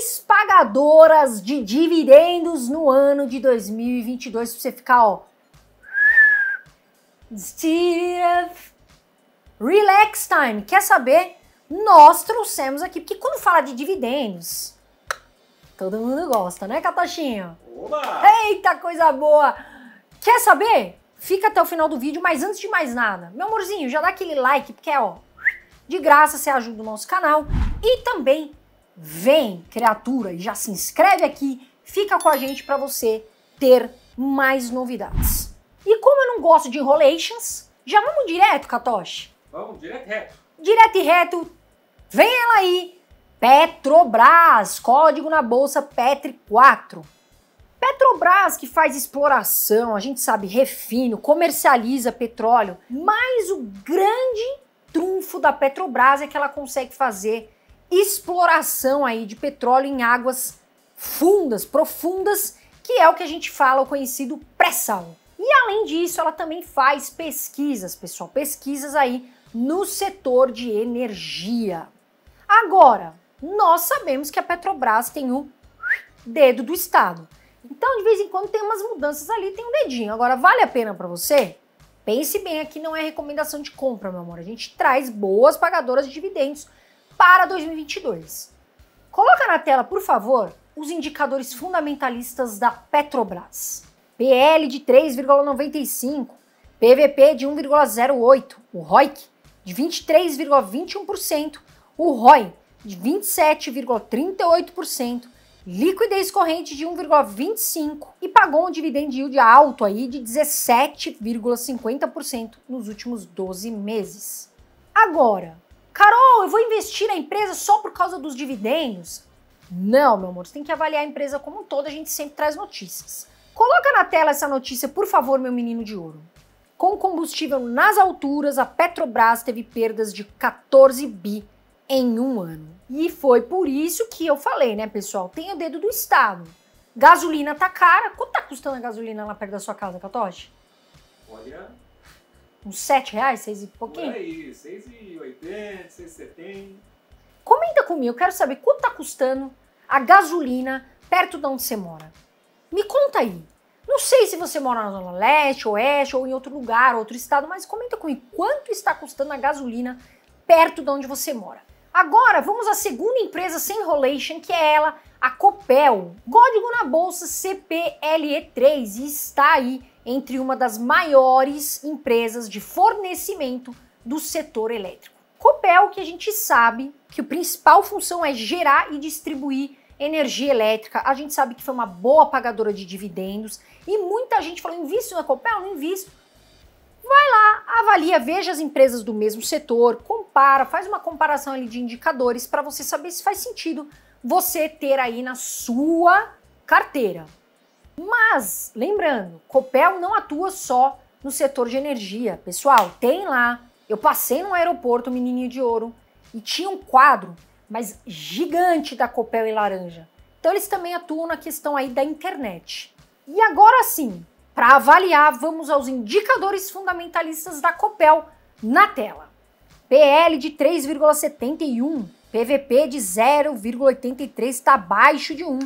três pagadoras de dividendos no ano de 2022 para você ficar, ó. Steve. Relax time. Quer saber? Nós trouxemos aqui, porque quando fala de dividendos, todo mundo gosta, né, Catochinho? Eita, coisa boa! Quer saber? Fica até o final do vídeo, mas antes de mais nada, meu amorzinho, já dá aquele like, porque é, ó, de graça você ajuda o nosso canal. E também Vem, criatura, e já se inscreve aqui, fica com a gente para você ter mais novidades. E como eu não gosto de enrolations, já vamos direto, Katoshi? Vamos, direto e reto. Direto e reto. Vem ela aí, Petrobras, código na bolsa Petri 4. Petrobras que faz exploração, a gente sabe, refino, comercializa petróleo, mas o grande trunfo da Petrobras é que ela consegue fazer exploração aí de petróleo em águas fundas, profundas, que é o que a gente fala, o conhecido pré-sal. E além disso, ela também faz pesquisas, pessoal, pesquisas aí no setor de energia. Agora, nós sabemos que a Petrobras tem o dedo do Estado. Então, de vez em quando tem umas mudanças ali, tem um dedinho. Agora, vale a pena para você? Pense bem, aqui não é recomendação de compra, meu amor. A gente traz boas pagadoras de dividendos para 2022. Coloca na tela, por favor, os indicadores fundamentalistas da Petrobras. PL de 3,95, PVP de 1,08, o ROIC de 23,21%, o ROI de 27,38%, liquidez corrente de 1,25 e pagou um dividend yield alto aí de 17,50% nos últimos 12 meses. Agora, Carol, eu vou investir na empresa só por causa dos dividendos? Não, meu amor, você tem que avaliar a empresa como um todo, a gente sempre traz notícias. Coloca na tela essa notícia, por favor, meu menino de ouro. Com combustível nas alturas, a Petrobras teve perdas de 14 bi em um ano. E foi por isso que eu falei, né, pessoal? Tem o dedo do Estado. Gasolina tá cara. Quanto tá custando a gasolina lá perto da sua casa, Catoche? Olha, uns 7 reais, 6 e pouquinho? Por aí, 6,80, 6,70. Comenta comigo, eu quero saber quanto tá custando a gasolina perto de onde você mora. Me conta aí. Não sei se você mora na Zona Leste, Oeste ou em outro lugar, outro estado, mas comenta comigo quanto está custando a gasolina perto de onde você mora. Agora vamos à segunda empresa sem enrolation, que é ela, a Copel. Código na bolsa CPLE3 e está aí entre uma das maiores empresas de fornecimento do setor elétrico. Copel, que a gente sabe que a principal função é gerar e distribuir energia elétrica, a gente sabe que foi uma boa pagadora de dividendos e muita gente falou: invisto na Copel? Não invisto. Vai lá, avalia, veja as empresas do mesmo setor, compara, faz uma comparação ali de indicadores para você saber se faz sentido você ter aí na sua carteira. Mas, lembrando, Copel não atua só no setor de energia. Pessoal, tem lá. Eu passei no aeroporto Menininho de Ouro e tinha um quadro, mas gigante da Copel e Laranja. Então eles também atuam na questão aí da internet. E agora sim, para avaliar, vamos aos indicadores fundamentalistas da Copel na tela. PL de 3,71, PVP de 0,83 está abaixo de 1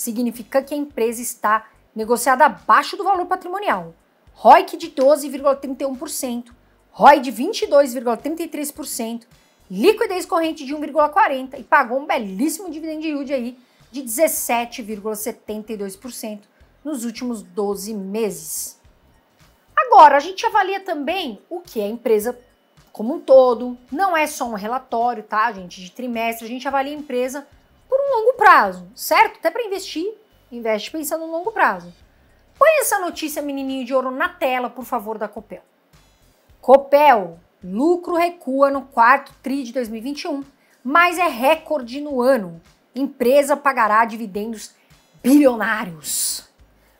significa que a empresa está negociada abaixo do valor patrimonial. ROIC de 12,31%, ROI de 22,33%, liquidez corrente de 1,40% e pagou um belíssimo dividend yield aí de 17,72% nos últimos 12 meses. Agora, a gente avalia também o que é a empresa como um todo, não é só um relatório, tá, gente, de trimestre, a gente avalia a empresa longo prazo, certo? Até para investir, investe pensando no longo prazo. Põe essa notícia, menininho de ouro, na tela, por favor, da Copel. Copel, lucro recua no quarto TRI de 2021, mas é recorde no ano. Empresa pagará dividendos bilionários.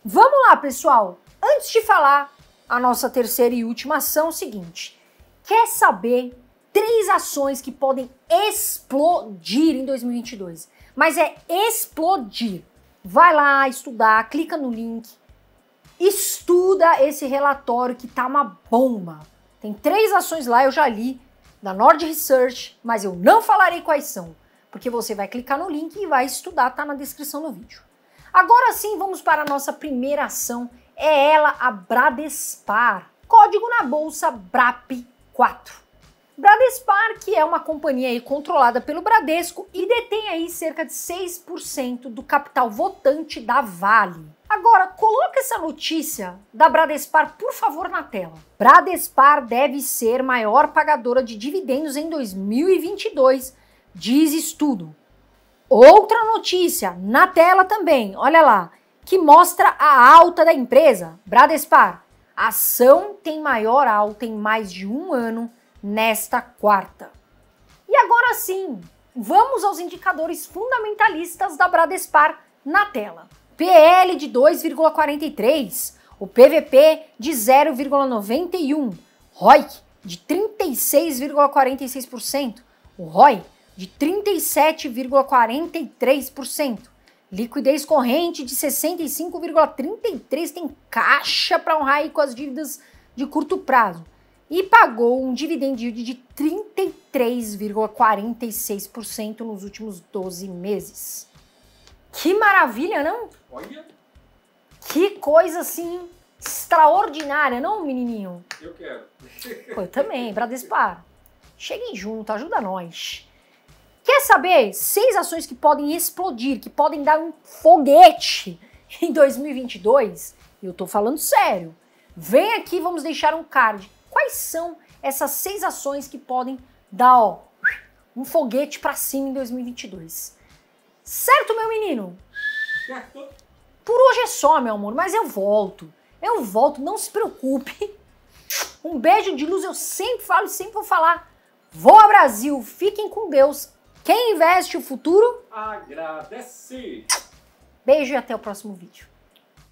Vamos lá, pessoal. Antes de falar a nossa terceira e última ação, é o seguinte. Quer saber três ações que podem explodir em 2022? mas é explodir. Vai lá estudar, clica no link, estuda esse relatório que tá uma bomba. Tem três ações lá, eu já li, da Nord Research, mas eu não falarei quais são, porque você vai clicar no link e vai estudar, tá na descrição do vídeo. Agora sim, vamos para a nossa primeira ação, é ela a Bradespar, código na bolsa BRAP4. Bradespar, que é uma companhia controlada pelo Bradesco e detém aí cerca de 6% do capital votante da Vale. Agora, coloca essa notícia da Bradespar, por favor, na tela. Bradespar deve ser maior pagadora de dividendos em 2022, diz estudo. Outra notícia na tela também, olha lá, que mostra a alta da empresa, Bradespar. A ação tem maior alta em mais de um ano nesta quarta. E agora sim, vamos aos indicadores fundamentalistas da Bradespar na tela. PL de 2,43, o PVP de 0,91, ROI de 36,46%, o ROI de 37,43%, liquidez corrente de 65,33% tem caixa para honrar com as dívidas de curto prazo e pagou um dividend yield de 33,46% nos últimos 12 meses. Que maravilha, não? Olha. Que coisa assim extraordinária, não, menininho? Eu quero. Eu também, Bradespar. Cheguem junto, ajuda nós. Quer saber seis ações que podem explodir, que podem dar um foguete em 2022? Eu tô falando sério. Vem aqui, vamos deixar um card Quais são essas seis ações que podem dar ó, um foguete para cima em 2022? Certo, meu menino? Certo. Por hoje é só, meu amor, mas eu volto. Eu volto, não se preocupe. Um beijo de luz, eu sempre falo e sempre vou falar. Vou ao Brasil, fiquem com Deus. Quem investe o futuro agradece. Beijo e até o próximo vídeo.